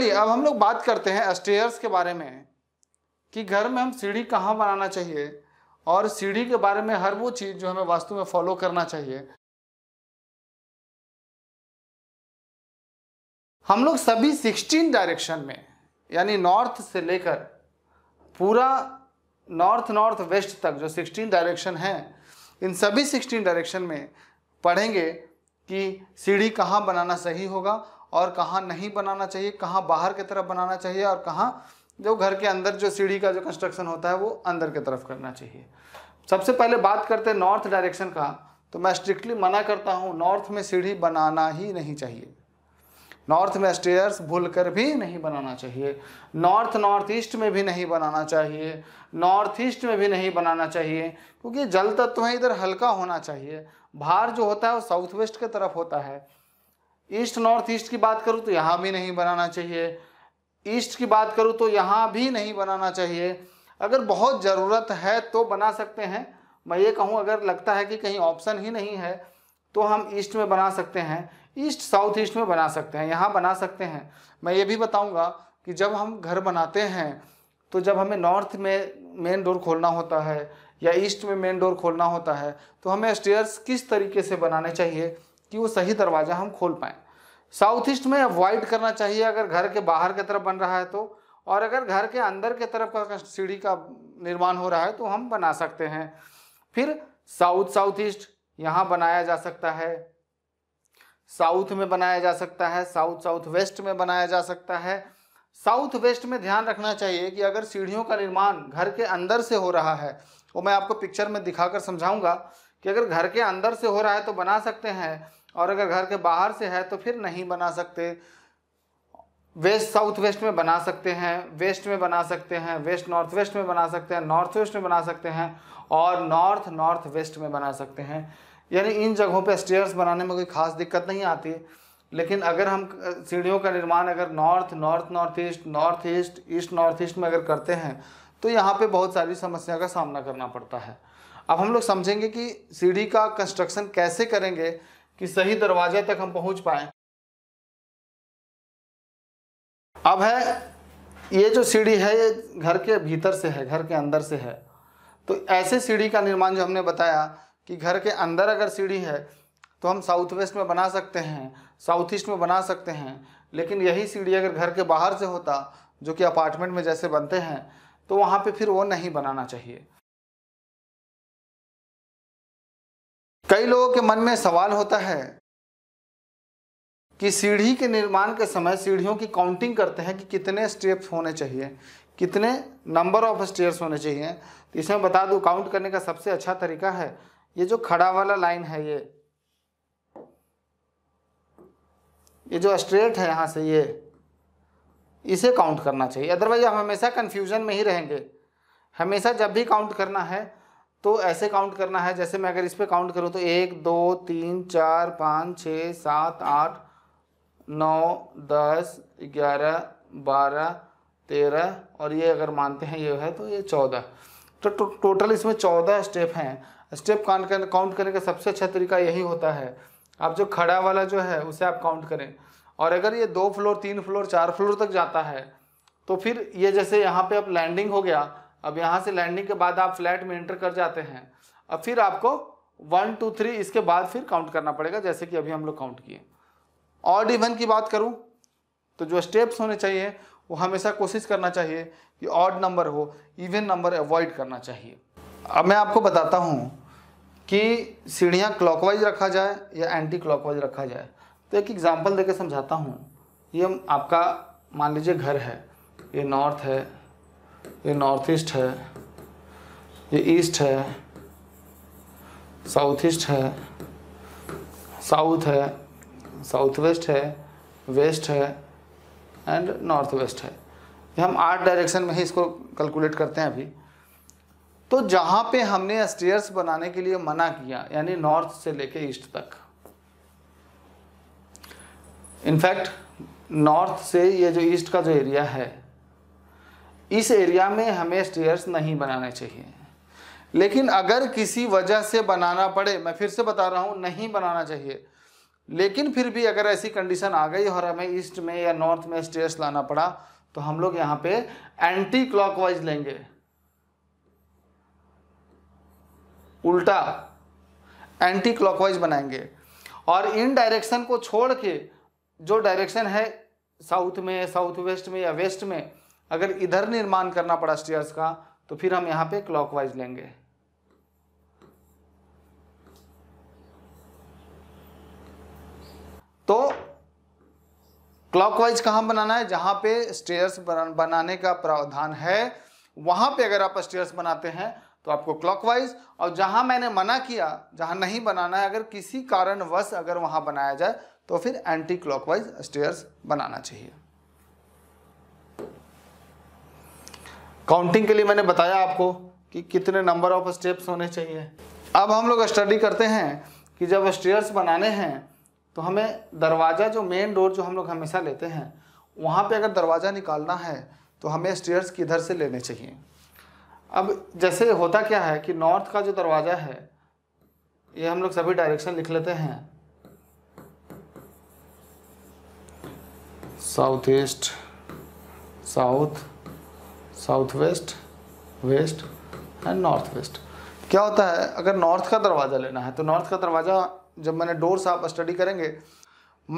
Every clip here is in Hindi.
चलिए अब हम लोग बात करते हैं स्टेयर्स के बारे में कि घर में हम सीढ़ी कहाँ बनाना चाहिए और सीढ़ी के बारे में हर वो चीज़ जो हमें वास्तु में फॉलो करना चाहिए हम लोग सभी सिक्सटीन डायरेक्शन में यानी नॉर्थ से लेकर पूरा नॉर्थ नॉर्थ वेस्ट तक जो सिक्सटीन डायरेक्शन है इन सभी सिक्सटीन डायरेक्शन में पढ़ेंगे कि सीढ़ी कहाँ बनाना सही होगा और कहाँ नहीं बनाना चाहिए कहाँ बाहर की तरफ बनाना चाहिए और कहाँ जो घर के अंदर जो सीढ़ी का जो कंस्ट्रक्शन होता है वो अंदर की तरफ करना चाहिए सबसे पहले बात करते हैं नॉर्थ डायरेक्शन का तो मैं स्ट्रिक्टली मना करता हूँ नॉर्थ में सीढ़ी बनाना ही नहीं चाहिए नॉर्थ में स्टेयर्स भूल कर भी नहीं बनाना चाहिए नॉर्थ नॉर्थ ईस्ट में भी नहीं बनाना चाहिए नॉर्थ ईस्ट में भी नहीं बनाना चाहिए क्योंकि जल तत्व है इधर हल्का होना चाहिए भार जो होता है वो साउथ वेस्ट की तरफ होता है ईस्ट नॉर्थ ईस्ट की बात करूँ तो यहाँ भी नहीं बनाना चाहिए ईस्ट की बात करूँ तो यहाँ भी नहीं बनाना चाहिए अगर बहुत ज़रूरत है तो बना सकते हैं मैं ये कहूँ अगर लगता है कि कहीं ऑप्शन ही नहीं है तो हम ईस्ट में बना सकते हैं ईस्ट साउथ ईस्ट में बना सकते हैं यहाँ बना सकते हैं मैं ये भी बताऊँगा कि जब हम घर बनाते हैं तो जब हमें नॉर्थ में मेन डोर खोलना होता है या ईस्ट में मेन डोर खोलना होता है तो हमें स्टेयर्स किस तरीके से बनाने चाहिए कि वो सही दरवाज़ा हम खोल पाएँ साउथ ईस्ट में अवॉइड करना चाहिए अगर घर के बाहर की तरफ बन रहा है तो और अगर घर के अंदर के तरफ का सीढ़ी का निर्माण हो रहा है तो हम बना सकते हैं फिर साउथ साउथ ईस्ट यहाँ बनाया जा सकता है साउथ में बनाया जा सकता है साउथ साउथ वेस्ट में बनाया जा सकता है साउथ वेस्ट में ध्यान रखना चाहिए कि अगर सीढ़ियों का निर्माण घर के अंदर से हो रहा है वो मैं आपको पिक्चर में दिखाकर समझाऊंगा कि अगर घर के अंदर से हो रहा है तो बना सकते हैं और अगर घर के बाहर से है तो फिर नहीं बना सकते वेस्ट साउथ वेस्ट में बना सकते हैं वेस्ट में बना सकते हैं वेस्ट नॉर्थ वेस्ट में बना सकते हैं नॉर्थ वेस्ट में बना सकते हैं और नॉर्थ नॉर्थ वेस्ट में बना सकते हैं यानी इन जगहों पे स्टेयर्स बनाने में कोई खास दिक्कत नहीं आती लेकिन अगर हम सीढ़ियों का निर्माण अगर north north north east north east east north east में अगर करते हैं तो यहाँ पे बहुत सारी समस्या का सामना करना पड़ता है अब हम लोग समझेंगे कि सीढ़ी का कंस्ट्रक्शन कैसे करेंगे कि सही दरवाजे तक हम पहुंच पाए अब है ये जो सीढ़ी है ये घर के भीतर से है घर के अंदर से है तो ऐसे सीढ़ी का निर्माण जो हमने बताया कि घर के अंदर अगर सीढ़ी है तो हम साउथ वेस्ट में बना सकते हैं साउथ ईस्ट में बना सकते हैं लेकिन यही सीढ़ी अगर घर के बाहर से होता जो कि अपार्टमेंट में जैसे बनते हैं तो वहाँ पे फिर वो नहीं बनाना चाहिए कई लोगों के मन में सवाल होता है कि सीढ़ी के निर्माण के समय सीढ़ियों की काउंटिंग करते हैं कि कितने स्टेप्स होने चाहिए कितने नंबर ऑफ स्टेयर्स होने चाहिए तो इसमें बता दूं काउंट करने का सबसे अच्छा तरीका है ये जो खड़ा वाला लाइन है ये ये जो स्ट्रेट है यहाँ से ये इसे काउंट करना चाहिए अदरवाइज हम हमेशा कन्फ्यूजन में ही रहेंगे हमेशा जब भी काउंट करना है तो ऐसे काउंट करना है जैसे मैं अगर इस पर काउंट करूँ तो एक दो तीन चार पाँच छः सात आठ नौ दस ग्यारह बारह तेरह और ये अगर मानते हैं ये है तो ये चौदह तो टोटल इसमें चौदह स्टेप हैं स्टेप काउंट करने काउंट करने का सबसे अच्छा तरीका यही होता है आप जो खड़ा वाला जो है उसे आप काउंट करें और अगर ये दो फ्लोर तीन फ्लोर चार फ्लोर तक जाता है तो फिर ये जैसे यहाँ पे अब लैंडिंग हो गया अब यहाँ से लैंडिंग के बाद आप फ्लैट में एंटर कर जाते हैं अब फिर आपको वन टू थ्री इसके बाद फिर काउंट करना पड़ेगा जैसे कि अभी हम लोग काउंट किए ऑड इवन की बात करूँ तो जो स्टेप्स होने चाहिए वो हमेशा कोशिश करना चाहिए कि ऑड नंबर हो इवन नंबर अवॉइड करना चाहिए अब मैं आपको बताता हूँ कि सीढ़ियाँ क्लॉकवाइज रखा जाए या एंटी क्लॉकवाइज रखा जाए तो एक एग्जाम्पल देके समझाता हूँ ये आपका मान लीजिए घर है ये नॉर्थ है ये नॉर्थ ईस्ट है ये ईस्ट है साउथ ईस्ट है साउथ है साउथ वेस्ट है वेस्ट है एंड नॉर्थ वेस्ट है ये हम आठ डायरेक्शन में ही इसको कैलकुलेट करते हैं अभी तो जहाँ पे हमने स्टेयर्स बनाने के लिए मना किया यानी नॉर्थ से लेके ईस्ट तक इनफैक्ट नॉर्थ से ये जो ईस्ट का जो एरिया है इस एरिया में हमें स्टेयर्स नहीं बनाने चाहिए लेकिन अगर किसी वजह से बनाना पड़े मैं फिर से बता रहा हूँ नहीं बनाना चाहिए लेकिन फिर भी अगर ऐसी कंडीशन आ गई और हमें ईस्ट में या नॉर्थ में स्टेयर्स लाना पड़ा तो हम लोग यहाँ पे एंटी क्लॉकवाइज लेंगे उल्टा एंटी क्लॉकवाइज बनाएंगे और इन डायरेक्शन को छोड़ के जो डायरेक्शन है साउथ में साउथ वेस्ट में या वेस्ट में अगर इधर निर्माण करना पड़ा स्टेयर्स का तो फिर हम यहाँ पे क्लॉकवाइज लेंगे तो क्लॉकवाइज कहाँ बनाना है जहाँ पे स्टेयर्स बनाने का प्रावधान है वहाँ पे अगर आप स्टेयर्स बनाते हैं तो आपको क्लॉकवाइज और जहाँ मैंने मना किया जहाँ नहीं बनाना है अगर किसी कारणवश अगर वहाँ बनाया जाए तो फिर एंटी क्लॉकवाइज स्टेयर्स बनाना चाहिए काउंटिंग के लिए मैंने बताया आपको कि कितने नंबर ऑफ स्टेप्स होने चाहिए अब हम लोग स्टडी करते हैं कि जब स्टेयर्स बनाने हैं तो हमें दरवाज़ा जो मेन डोर जो हम लोग हमेशा लेते हैं वहाँ पे अगर दरवाज़ा निकालना है तो हमें स्टेयर्स किधर से लेने चाहिए अब जैसे होता क्या है कि नॉर्थ का जो दरवाज़ा है ये हम लोग सभी डायरेक्शन लिख लेते हैं south east south south west west and north west क्या होता है अगर नॉर्थ का दरवाज़ा लेना है तो नॉर्थ का दरवाज़ा जब मैंने डोर्स आप स्टडी करेंगे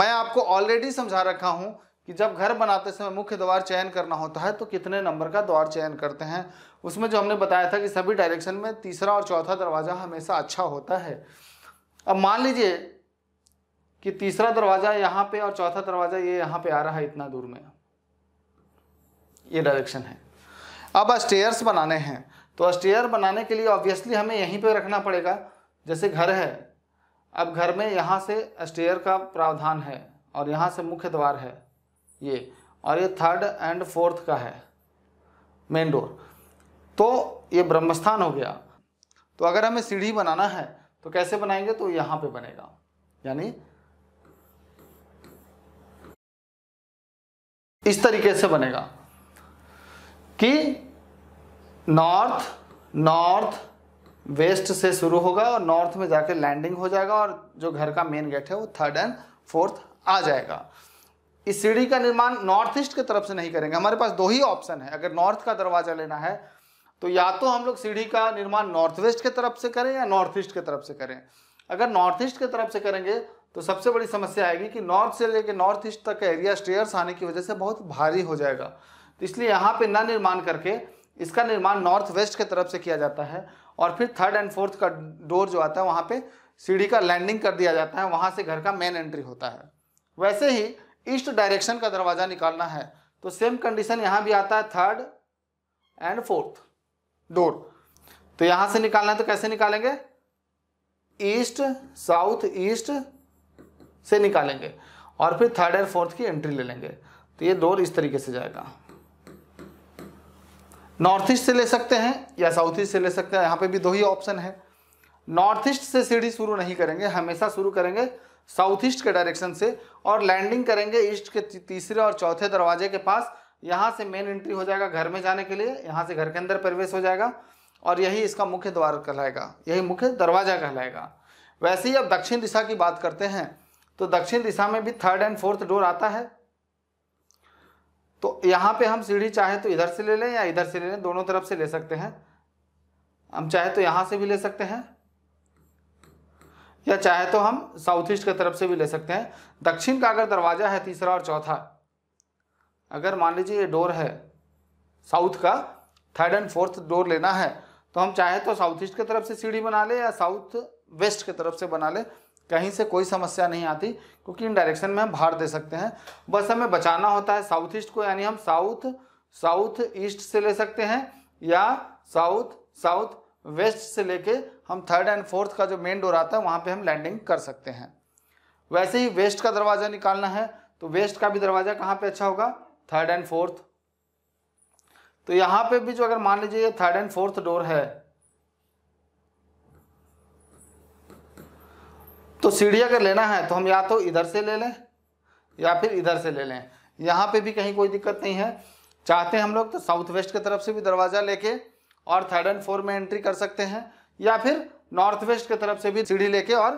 मैं आपको ऑलरेडी समझा रखा हूँ कि जब घर बनाते समय मुख्य द्वार चयन करना होता है तो कितने नंबर का द्वार चयन करते हैं उसमें जो हमने बताया था कि सभी डायरेक्शन में तीसरा और चौथा दरवाज़ा हमेशा अच्छा होता है अब मान लीजिए कि तीसरा दरवाज़ा यहाँ पे और चौथा दरवाज़ा ये यहाँ पे आ रहा है इतना दूर में ये डायरेक्शन है अब स्टेयर्स बनाने हैं तो स्टेयर बनाने के लिए ऑब्वियसली हमें यहीं पे रखना पड़ेगा जैसे घर है अब घर में यहाँ से स्टेयर का प्रावधान है और यहाँ से मुख्य द्वार है ये और ये थर्ड एंड फोर्थ का है मेन डोर तो ये ब्रह्मस्थान हो गया तो अगर हमें सीढ़ी बनाना है तो कैसे बनाएंगे तो यहाँ पे बनेगा यानी इस तरीके से बनेगा कि नॉर्थ नॉर्थ वेस्ट से शुरू होगा और नॉर्थ में जाकर लैंडिंग हो जाएगा और जो घर का मेन गेट है वो थर्ड एंड फोर्थ आ जाएगा इस सीढ़ी का निर्माण नॉर्थ ईस्ट की तरफ से नहीं करेंगे हमारे पास दो ही ऑप्शन है अगर नॉर्थ का दरवाजा लेना है तो या तो हम लोग सीढ़ी का निर्माण नॉर्थ वेस्ट की तरफ से करें या नॉर्थ ईस्ट की तरफ से करें अगर नॉर्थ ईस्ट की तरफ से करेंगे तो सबसे बड़ी समस्या आएगी कि नॉर्थ से लेकर नॉर्थ ईस्ट तक का एरिया स्टेयर्स आने की वजह से बहुत भारी हो जाएगा तो इसलिए यहाँ पे न निर्माण करके इसका निर्माण नॉर्थ वेस्ट के तरफ से किया जाता है और फिर थर्ड एंड फोर्थ का डोर जो आता है वहाँ पे सीढ़ी का लैंडिंग कर दिया जाता है वहाँ से घर का मेन एंट्री होता है वैसे ही ईस्ट डायरेक्शन का दरवाज़ा निकालना है तो सेम कंडीशन यहाँ भी आता है थर्ड एंड फोर्थ डोर तो यहाँ से निकालना है तो कैसे निकालेंगे ईस्ट साउथ ईस्ट से निकालेंगे और फिर थर्ड एंड फोर्थ की एंट्री ले लेंगे तो ये डोर इस तरीके से जाएगा नॉर्थ ईस्ट से ले सकते हैं या साउथ ईस्ट से ले सकते हैं यहाँ पे भी दो ही ऑप्शन है नॉर्थ ईस्ट से सीढ़ी शुरू नहीं करेंगे हमेशा शुरू करेंगे साउथ ईस्ट के डायरेक्शन से और लैंडिंग करेंगे ईस्ट के तीसरे और चौथे दरवाजे के पास यहाँ से मेन एंट्री हो जाएगा घर में जाने के लिए यहाँ से घर के अंदर प्रवेश हो जाएगा और यही इसका मुख्य द्वार कहलाएगा यही मुख्य दरवाजा कहलाएगा वैसे ही अब दक्षिण दिशा की बात करते हैं तो दक्षिण दिशा में भी थर्ड एंड फोर्थ डोर आता है तो यहाँ पे हम सीढ़ी चाहे तो इधर से ले लें या इधर से ले लें दोनों तरफ से ले सकते हैं हम चाहे तो यहाँ से भी ले सकते हैं या चाहे तो हम साउथ ईस्ट की तरफ से भी ले सकते हैं दक्षिण का अगर दरवाज़ा है तीसरा और चौथा अगर मान लीजिए ये डोर है साउथ का थर्ड एंड फोर्थ डोर लेना है तो हम चाहे तो साउथ ईस्ट की तरफ से सीढ़ी बना ले या साउथ वेस्ट की तरफ से बना ले कहीं से कोई समस्या नहीं आती क्योंकि इन डायरेक्शन में हम भार दे सकते हैं बस हमें बचाना होता है साउथ ईस्ट को यानी हम साउथ साउथ ईस्ट से ले सकते हैं या साउथ साउथ वेस्ट से लेके हम थर्ड एंड फोर्थ का जो मेन डोर आता है वहाँ पे हम लैंडिंग कर सकते हैं वैसे ही वेस्ट का दरवाज़ा निकालना है तो वेस्ट का भी दरवाज़ा कहाँ पे अच्छा होगा थर्ड एंड फोर्थ तो यहाँ पे भी जो अगर मान लीजिए थर्ड एंड फोर्थ डोर है तो सीढ़ी अगर लेना है तो हम या तो इधर से ले लें या फिर इधर से ले लें यहाँ पे भी कहीं कोई दिक्कत नहीं है चाहते हैं हम लोग तो साउथ वेस्ट की तरफ से भी दरवाज़ा लेके और थर्ड एंड फोर्थ में एंट्री कर सकते हैं या फिर नॉर्थ वेस्ट की तरफ से भी सीढ़ी लेके और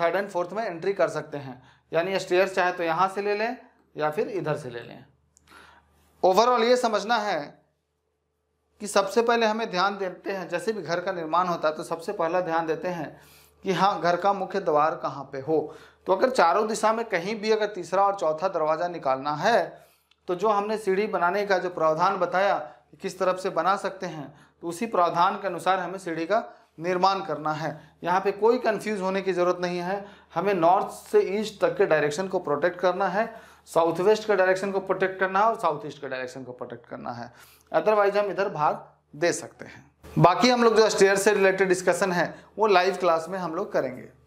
थर्ड एंड फोर्थ में एंट्री कर सकते हैं यानी स्टेयर चाहे तो यहाँ से ले लें या फिर इधर से ले लें ओवरऑल ये समझना है कि सबसे पहले हमें ध्यान देते हैं जैसे भी घर का निर्माण होता है तो सबसे पहला ध्यान देते हैं कि हाँ घर का मुख्य द्वार कहाँ पे हो तो अगर चारों दिशा में कहीं भी अगर तीसरा और चौथा दरवाज़ा निकालना है तो जो हमने सीढ़ी बनाने का जो प्रावधान बताया कि किस तरफ से बना सकते हैं तो उसी प्रावधान के अनुसार हमें सीढ़ी का निर्माण करना है यहाँ पे कोई कंफ्यूज होने की ज़रूरत नहीं है हमें नॉर्थ से ईस्ट तक के डायरेक्शन को प्रोटेक्ट करना है साउथ वेस्ट का डायरेक्शन को प्रोटेक्ट करना है और साउथ ईस्ट का डायरेक्शन को प्रोटेक्ट करना है अदरवाइज हम इधर भाग दे सकते हैं बाकी हम लोग जो स्टेयर से रिलेटेड डिस्कशन है वो लाइव क्लास में हम लोग करेंगे